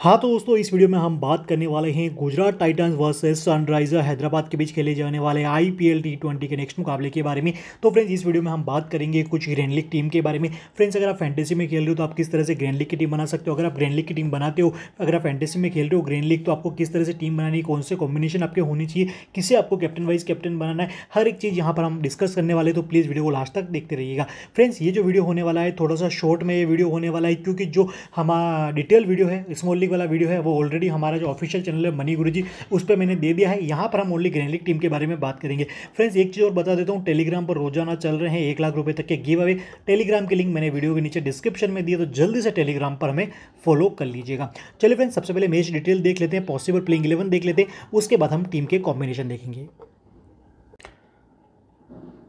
हाँ तो दोस्तों इस वीडियो में हम बात करने वाले हैं Gujarat Titans versus sunriser Hyderabad के बीच खेले जाने वाले I P L T twenty के नेक्स्ट मुकाबले के बारे में तो फ्रेंड्स इस वीडियो में हम बात करेंगे कुछ ग्रैंड लीग टीम के बारे में फ्रेंड्स अगर आप फैंटेसी में खेल रहे हो तो आप किस तरह से ग्रैंड लीग की टीम बना सकते हो अगर आप ग्रैंड लीग की टीम बनाते हो अगर आप फैंटेसी में खेल रहे हो ग्रैंड लीग तो आपको किस तरह से टीम बनानी कौन से कॉम्बिनेशन आपके होनी चाहिए किसे आपको कैप्टन वाइज कैप्टन बनाना है हर एक चीज़ यहाँ पर हम डिस्कस करने वाले तो प्लीज़ वीडियो को लास्ट तक देखते रहिएगा फ्रेंड्स ये जो वीडियो होने वाला है थोड़ा सा शॉर्ट में ये वीडियो होने वाला है क्योंकि जो हमारा डिटेल वीडियो है स्मॉल ग्रेनलिक वाला वीडियो है वो ऑलरेडी हमारा जो ऑफिशियल चैनल है मनी गुरु जी उस पर मैंने दे दिया है यहाँ पर हम ओनली ग्रेनलिक टीम के बारे में बात करेंगे फ्रेंड्स एक चीज़ और बता देता हूँ टेलीग्राम पर रोजाना चल रहे हैं एक लाख रुपये तक के गिव अवे टेलीग्राम के लिंक मैंने वीडियो के नीचे डिस्क्रिप्शन में दिए तो जल्दी से टेलीग्राम पर हमें फॉलो कर लीजिएगा चलिए फ्रेंड्स सबसे पहले मैच डिटेल देख लेते हैं पॉसिबल प्लेइंग इलेवन देख लेते हैं उसके बाद हम टीम के कॉम्बिनेशन देखेंगे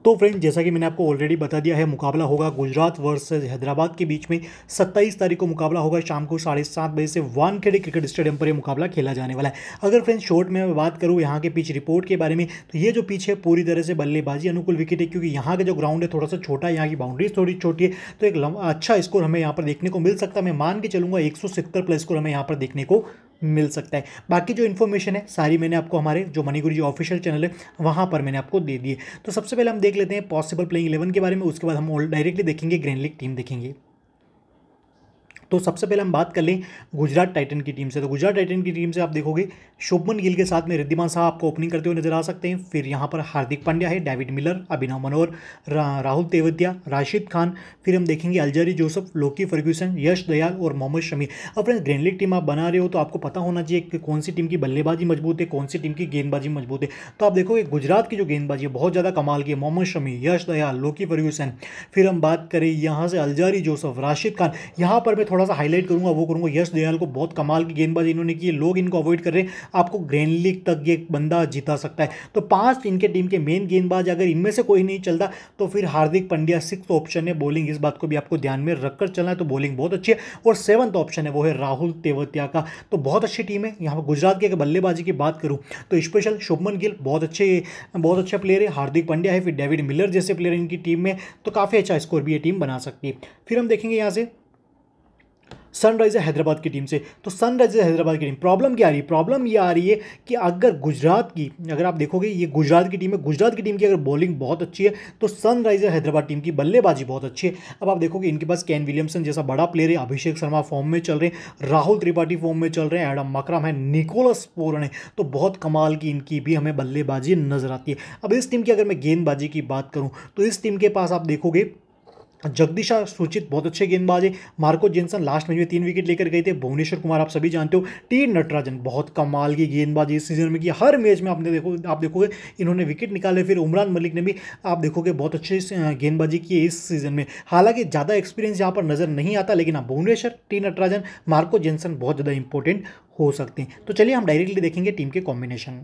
तो फ्रेंड जैसा कि मैंने आपको ऑलरेडी बता दिया है मुकाबला होगा गुजरात वर्सेज हैदराबाद के बीच में सत्ताईस तारीख को मुकाबला होगा शाम को साढ़े सात बजे से वानखेड़े क्रिकेट स्टेडियम पर यह मुकाबला खेला जाने वाला है अगर फ्रेंड शॉर्ट में मैं बात करूँ यहाँ के पिच रिपोर्ट के बारे में तो ये जो पिच है पूरी तरह से बल्लेबाजी अनुकूल विकेट है क्योंकि यहाँ का जो ग्राउंड है थोड़ा सा छोटा है यहाँ की बाउंड्रीज थोड़ी छोटी है तो एक अच्छा स्कोर हमें यहाँ पर देखने को मिल सकता है मैं मान के चलूंगा एक प्लस स्कोर हमें यहाँ पर देखने को मिल सकता है बाकी जो इन्फॉर्मेशन है सारी मैंने आपको हमारे जो मनी गुरु जी ऑफिशियल चैनल है वहाँ पर मैंने आपको दे दिए तो सबसे पहले हम देख लेते हैं पॉसिबल प्लेइंग इलेवन के बारे में उसके बाद हम डायरेक्टली देखेंगे ग्रैंड लीग टीम देखेंगे तो सबसे पहले हम बात कर लें गुजरात टाइटन की टीम से तो गुजरात टाइटन की टीम से आप देखोगे शुभमन गिल के साथ में रिद्धिमान साहब आपको ओपनिंग करते हुए नजर आ सकते हैं फिर यहाँ पर हार्दिक पांड्या है डेविड मिलर अभिनव मनोहर राहुल तेवतिया राशिद खान फिर हम देखेंगे Alzarri Joseph Lockie Ferguson Yash Dayal और मोहम्मद शमी अब फ्रेंड्स ग्रैंड लीग टीम आप बना रहे हो तो आपको पता होना चाहिए कि कौन सी टीम की बल्लेबाजी मजबूत है कौन सी टीम की गेंदबाजी मजबूत है तो आप देखोगे गुजरात की जो गेंदबाजी है बहुत ज़्यादा कमाल की है मोहम्मद शमी यश दयाल लोकी फर्ग्यूसन फिर हम बात करें यहाँ से अलजारी जोसफ राशिद खान यहाँ पर मैं थोड़ा थोड़ा सा हाईलाइट करूंगा वो करूंगा यश दयाल को बहुत कमाल की गेंदबाज इन्होंने की लोग इनको अवॉइड कर रहे हैं आपको ग्रैंड लीग तक ये बंदा जीता सकता है तो पांच इनके टीम के मेन गेंदबाज अगर इनमें से कोई नहीं चलता तो फिर हार्दिक पंड्या सिक्स ऑप्शन है बॉलिंग इस बात को भी आपको ध्यान में रखकर चलना है तो बॉलिंग बहुत अच्छी है और सेवंथ ऑप्शन है वो है राहुल तेवतिया का तो बहुत अच्छी टीम है यहाँ पर गुजरात के बल्लेबाजी की बात करूँ तो स्पेशल शुभमन गिल बहुत अच्छे बहुत अच्छा प्लेयर है हार्दिक पंड्या है फिर डेविड मिलर जैसे प्लेयर इनकी टीम में तो काफ़ी अच्छा स्कोर भी ये टीम बना सकती है फिर हम देखेंगे यहाँ से सनराइजर हैदराबाद की टीम से तो सनराइजर हैदराबाद की टीम प्रॉब्लम क्या आ रही है प्रॉब्लम ये आ रही है कि अगर गुजरात की अगर आप देखोगे ये गुजरात की टीम है गुजरात की टीम की अगर बॉलिंग बहुत अच्छी है तो सनराइजर हैदराबाद टीम की बल्लेबाजी बहुत अच्छी है अब आप देखोगे इनके पास कैन विलियमसन जैसा बड़ा प्लेयर है अभिषेक शर्मा फॉर्म में चल रहे हैं राहुल त्रिपाठी फॉर्म में चल रहे हैं एडम मकरम है निकोलस पोरन है तो बहुत कमाल की इनकी भी हमें बल्लेबाजी नजर आती है अब इस टीम की अगर मैं गेंदबाजी की बात करूँ तो इस टीम के पास आप देखोगे जगदीशा सूचित बहुत अच्छे गेंदबाज है मार्को जेनसन लास्ट मैच में तीन विकेट लेकर गए थे भुवनेश्वर कुमार आप सभी जानते हो टी नटराजन बहुत कमाल की गेंदबाजी इस सीजन में की हर मैच में आपने देखो आप देखोगे इन्होंने विकेट निकाले फिर उमरान मलिक ने भी आप देखोगे बहुत अच्छी गेंदबाजी की इस सीजन में हालांकि ज़्यादा एक्सपीरियंस यहाँ पर नज़र नहीं आता लेकिन आप Bhuvneshwar T Natarajan Marco Jansen बहुत ज़्यादा इंपॉर्टेंट हो सकते हैं तो चलिए हम डायरेक्टली देखेंगे टीम के कॉम्बिनेशन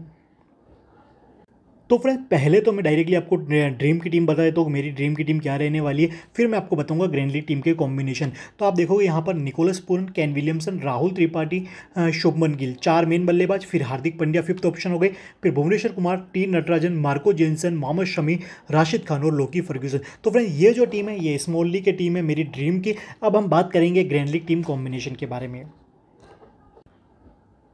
तो फ्रेंड्स पहले तो मैं डायरेक्टली आपको ड्रीम की टीम बताए तो मेरी ड्रीम की टीम क्या रहने वाली है फिर मैं आपको बताऊंगा ग्रैंड लीग टीम के कॉम्बिनेशन तो आप देखोगे यहाँ पर Nicholas Pooran Kane Williamson Rahul Tripathi Shubman Gill चार मेन बल्लेबाज फिर हार्दिक पंड्या फिफ्थ ऑप्शन हो गए फिर Bhuvneshwar Kumar T Natarajan Marco Jansen Mohammed Shami Rashid Khan और लोकी फर्ग्यूसन तो फ्रेंड ये जो टीम है ये स्मॉल लीग की टीम है मेरी ड्रीम की अब हम बात करेंगे ग्रैंड लीग टीम कॉम्बिनेशन के बारे में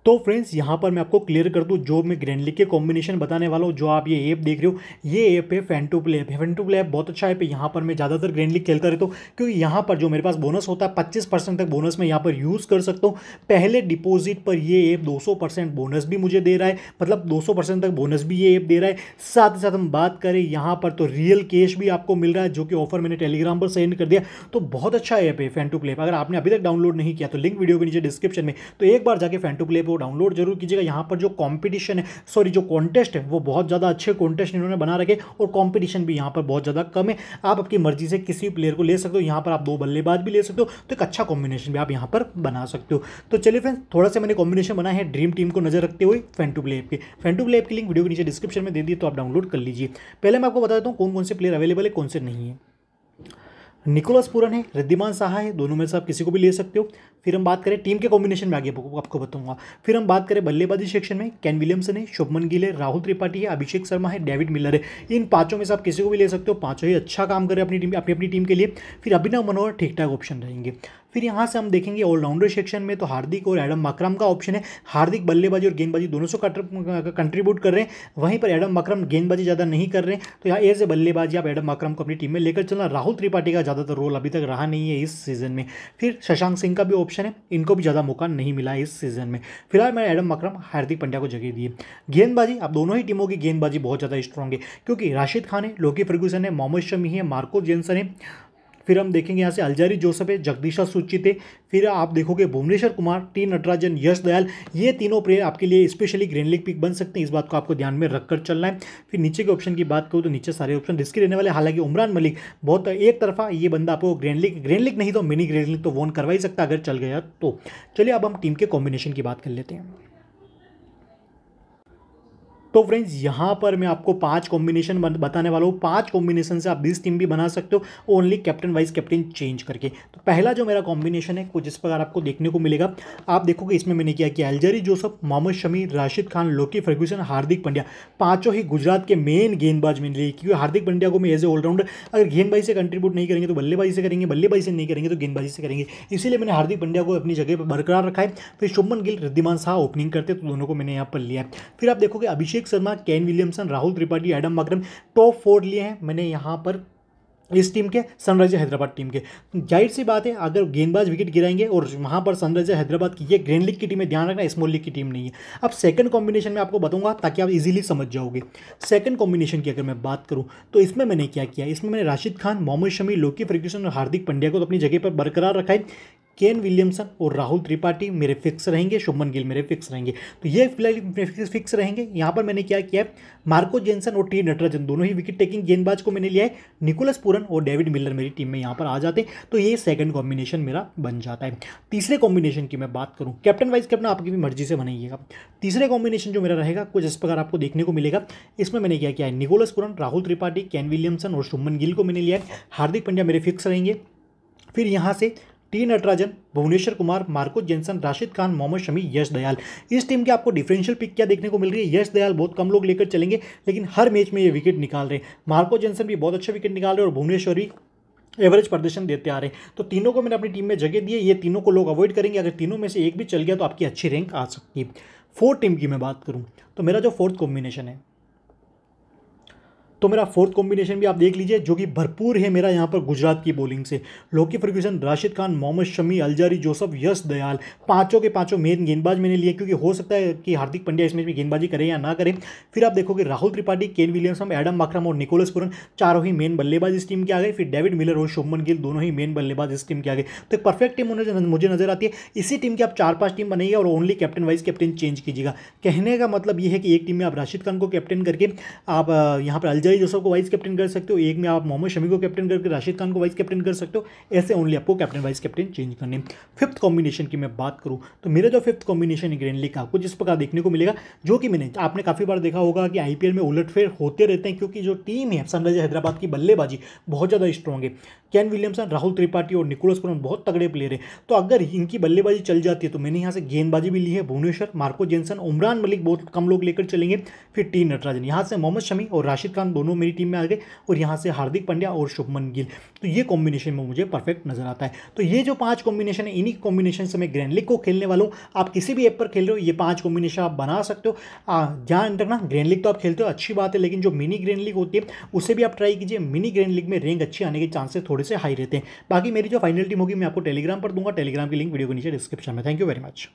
तो फ्रेंड्स यहाँ पर मैं आपको क्लियर कर दूँ जो मैं ग्रैंडली के कॉम्बिनेशन बताने वाला हूँ जो आप ये ऐप देख रहे हो ये ऐप है fan two play fan two play app बहुत अच्छा ऐप है यहाँ पर मैं ज़्यादातर ग्रैंडली खेलता रहता हूँ क्योंकि यहाँ पर जो मेरे पास बोनस होता है पच्चीस परसेंट तक बोनस मैं यहाँ पर यूज़ कर सकता हूँ पहले डिपोजिट पर ये ऐप दो सौ परसेंट बोनस भी मुझे दे रहा है मतलब दो सौ परसेंट तक बोनस भी ये ऐप दे रहा है साथ ही साथ हम बात करें यहाँ पर तो रियल कैश भी आपको मिल रहा है जो कि ऑफर मैंने टेलीग्राम पर सेंड कर दिया तो बहुत अच्छा ऐप है फैन टू प्ले अगर आपने अभी तक डाउनलोड नहीं किया तो लिंक वीडियो के नीचे डिस्क्रिप्शन में तो एक बार जाकर फैन टू प्ले वो डाउनलोड जरूर कीजिएगा यहाँ पर जो कॉम्पिटिशन है सॉरी जो कॉन्टेस्ट है वो बहुत ज़्यादा अच्छे कॉन्टेस्ट इन्होंने बना रखे और कॉम्पिटिशन भी यहाँ पर बहुत ज़्यादा कम है आप अपनी मर्जी से किसी भी प्लेयर को ले सकते हो यहाँ पर आप दो बल्लेबाज भी ले सकते हो तो एक अच्छा कॉम्बिनेशन भी आप यहाँ पर बना सकते हो तो चलिए फ्रेंड थोड़ा सा मैंने कॉम्बिनेशन बनाया है ड्रीम टीम को नजर रखते हुए फेंटू प्ले ऐप की फेंटू प्ले ऐप की लिंक वीडियो के नीचे डिस्क्रिप्शन में दे दी तो आप डाउनलोड कर लीजिए पहले मैं आपको बता देता हूँ कौन कौन से प्लेयर अवेलेबल है कौन से नहीं है निकोलस पूरन है रिद्धिमान साहा है दोनों में से आप किसी को भी ले सकते हो फिर हम बात करें टीम के कॉम्बिनेशन में आगे आपको बताऊंगा फिर हम बात करें बल्लेबाजी सेक्शन में कैन विलियमसन है शुभमन गिल है राहुल त्रिपाठी है अभिषेक शर्मा है डेविड मिलर है इन पांचों में से आप किसी को भी ले सकते हो पांचों ही अच्छा काम करें अपनी टीम अपनी अपनी टीम के लिए फिर अभिनव मनोहर ठीक ठाक ऑप्शन रहेंगे फिर यहाँ से हम देखेंगे ऑलराउंडर सेक्शन में तो हार्दिक और एडम मक्रम का ऑप्शन है हार्दिक बल्लेबाजी और गेंदबाजी दोनों से कंट्रीब्यूट कर रहे हैं वहीं पर एडम मक्रम गेंदबाजी ज़्यादा नहीं कर रहे हैं तो यहाँ एज ए बल्लेबाजी आप एडम मक्रम को अपनी टीम में लेकर चलना राहुल त्रिपाठी का ज़्यादातर रोल अभी तक रहा नहीं है इस सीजन में फिर शशांक सिंह का भी ऑप्शन ऑप्शन है इनको भी ज़्यादा मौका नहीं मिला इस सीजन में फिलहाल मैंने एडम मकरम हार्दिक पंड्या को जगह दी है गेंदबाजी आप दोनों ही टीमों की गेंदबाजी बहुत ज़्यादा स्ट्रॉन्ग है क्योंकि राशिद खान है लोकी फर्गूसन है मोहम्मद शमी है मार्को जेंसन है फिर हम देखेंगे यहाँ से अलजारी जोसफ है जगदीशा सुचित है फिर आप देखोगे भुवनेश्वर कुमार टी नटराजन यश दयाल ये तीनों प्लेयर आपके लिए स्पेशली ग्रीन लीग पिक बन सकते हैं इस बात को आपको ध्यान में रखकर चलना है फिर नीचे के ऑप्शन की बात करूँ तो नीचे सारे ऑप्शन रिस्की रहने वाले हालांकि उमरान मलिक बहुत एक तरफा ये बंदा आपको ग्रैंड लीग ग्रैंड लीग नहीं तो मिनी ग्रैंड लीग तो वोन करवा ही सकता अगर चल गया तो चलिए अब हम टीम के कॉम्बिनेशन की बात कर लेते हैं तो फ्रेंड्स यहाँ पर मैं आपको पांच कॉम्बिनेशन बताने वाला हूँ पांच कॉम्बिनेशन से आप बीस टीम भी बना सकते हो only captain vice captain change करके तो पहला जो मेरा कॉम्बिनेशन है कुछ इस प्रकार आपको देखने को मिलेगा आप देखोगे इसमें मैंने किया कि Alzarri Joseph Mohammed Shami Rashid Khan Lockie Ferguson Hardik Pandya पाँचों ही गुजरात के मेन गेंदबाज मिल रही क्योंकि हार्दिक पंड्या को मैं एज ए ऑलराउंडर अगर गेंदबाजी से कंट्रीब्यूट नहीं करेंगे तो बल्लेबाजी से करेंगे बल्लेबाजी से नहीं करेंगे तो गेंदबाजी से करेंगे इसीलिए मैंने हार्दिक पंड्या को अपनी जगह पर बरकरार रखा है फिर शुभमन गिल रिद्धिमान शाह ओपनिंग करते तो दोनों को मैंने यहाँ पर लिया फिर आप देखोगे Abhishek Abhishek Sharma Kane Williamson Rahul Tripathi Adam Markram top four लिए हैं मैंने यहाँ पर इस टीम के सनराइजर हैदराबाद टीम के जाहिर सी बात है अगर गेंदबाज विकेट गिराएंगे और वहाँ पर सनराइजर हैदराबाद की ये ग्रैंड लीग की टीम है ध्यान रखना स्मॉल लीग की टीम नहीं है अब सेकंड कॉम्बिनेशन में आपको बताऊंगा ताकि आप इजीली समझ जाओगे सेकंड कॉम्बिनेशन की अगर मैं बात करूँ तो इसमें मैंने क्या किया इसमें मैंने राशिद खान मोहम्मद शमी लोकी फर्ग्यूसन और हार्दिक पंड्या को तो अपनी जगह पर बरकरार रखा है केन विलियमसन और राहुल त्रिपाठी मेरे फिक्स रहेंगे शुभमन गिल मेरे फिक्स रहेंगे तो ये फिलहाल फिक्स रहेंगे यहाँ पर मैंने क्या किया है मार्को जेनसन और टी नटराजन दोनों ही विकेट टेकिंग गेंदबाज को मैंने लिया है निकोलस पूरन और डेविड मिलर मेरी टीम में यहाँ पर आ जाते हैं तो ये सेकंड कॉम्बिनेशन मेरा बन जाता है तीसरे कॉम्बिनेशन की मैं बात करूँ कैप्टन वाइज कैप्टन आपकी भी मर्जी से बनाइएगा तीसरे कॉम्बिनेशन जो मेरा रहेगा कुछ इस प्रकार आपको देखने को मिलेगा इसमें मैंने क्या किया है Nicholas Pooran Rahul Tripathi Kane Williamson और शुभमन गिल को मैंने लिया है हार्दिक पंड्या मेरे फिक्स रहेंगे फिर यहाँ से T Natarajan Bhuvneshwar Kumar Marco Jansen Rashid Khan Mohammed Shami Yash Dayal इस टीम के आपको डिफरेंशियल पिक क्या देखने को मिल रही है यश दयाल बहुत कम लोग लेकर चलेंगे लेकिन हर मैच में ये विकेट निकाल रहे हैं मार्को जेंसन भी बहुत अच्छा विकेट निकाल रहे हैं और भी एवरेज प्रदर्शन देते आ रहे हैं तो तीनों को मैंने अपनी टीम में जगह दी है ये तीनों को लोग अवॉइड करेंगे अगर तीनों में से एक भी चल गया तो आपकी अच्छी रैंक आ सकती है फोर्थ टीम की मैं बात करूँ तो मेरा जो फोर्थ कॉम्बिनेशन है तो मेरा फोर्थ कॉम्बिनेशन भी आप देख लीजिए जो कि भरपूर है मेरा यहाँ पर गुजरात की बॉलिंग से Lockie Ferguson Rashid Khan Mohammed Shami Alzarri Joseph Yash Dayal पांचों के पांचों मेन गेंदबाज मैंने लिए क्योंकि हो सकता है कि हार्दिक पंड्या इस मैच में गेंदबाजी करें या ना करें फिर आप देखोगे Rahul Tripathi Kane Williamson Adam Markram और निकोलस पुरन चारों ही मेन बल्लेबाज इस टीम के आ गए फिर डेविड मिलर और शुभमन गिल दोनों ही मेन बल्लेबाज इस टीम के आ गए तो एक परफेक्ट टीम मुझे नजर आती है इसी टीम की आप चार पांच टीम बनाइए और only captain vice captain change कीजिएगा कहने का मतलब यह है कि एक टीम में आप राशिद खान को कैप्टन करके आप यहाँ पर अलजारी जय जोसफ को वाइस कैप्टन कर सकते हो एक में आप मोहम्मद शमी को कैप्टन करके राशिद खान को वाइस कैप्टन कर सकते हो ऐसे ओनली आपको कैप्टन वाइस कैप्टन चेंज करने फिफ्थ कॉम्बिनेशन की मैं बात करूँ तो मेरा जो फिफ्थ कॉम्बिनेशन है ग्रेन लीग का आपको जिस प्रकार देखने को मिलेगा जो कि मैंने आपने काफ़ी बार देखा होगा कि आई में उलटफेर होते रहते हैं क्योंकि जो टीम है सनराइजर हैदराबाद की बल्लेबाजी बहुत ज़्यादा स्ट्रॉन्ग है कैन विलियमसन राहुल त्रिपाठी और निकोलस कुरन बहुत तगड़े प्लेयर है तो अगर इनकी बल्लेबाजी चल जाती है तो मैंने यहाँ से गेंदबाजी भी ली है भुवनेश्वर मार्को जेंसन उमरान मलिक बहुत कम लोग लेकर चलेंगे फिर टी नटराजन यहाँ से मोहम्मद शमी और राशिद खान दो दोनों मेरी टीम में आ गए और यहाँ से हार्दिक पंड्या और शुभमन गिल तो ये कॉम्बिनेशन में मुझे परफेक्ट नजर आता है तो ये जो पांच कॉम्बिनेशन है इन्हीं कॉम्बिनेशन से मैं ग्रैंडलिक को खेलने वाला हूँ आप किसी भी ऐप पर खेल रहे हो ये पाँच कॉम्बिनेशन आप बना सकते हो ध्यान रखना ग्रैंड लीग तो आप खेलते हो अच्छी बात है लेकिन जो मिनी ग्रैंड लीग होती है उसे भी आप ट्राई कीजिए मिनी ग्रैंड लीग में रैंक अच्छी आने के चांसेस थोड़े से हाई रहते हैं बाकी मेरी जो फाइनल टीम होगी मैं आपको टेलीग्राम पर दूंगा टेलीग्राम की लिंक वीडियो के नीचे डिस्क्रिप्शन में थैंक यू वेरी मच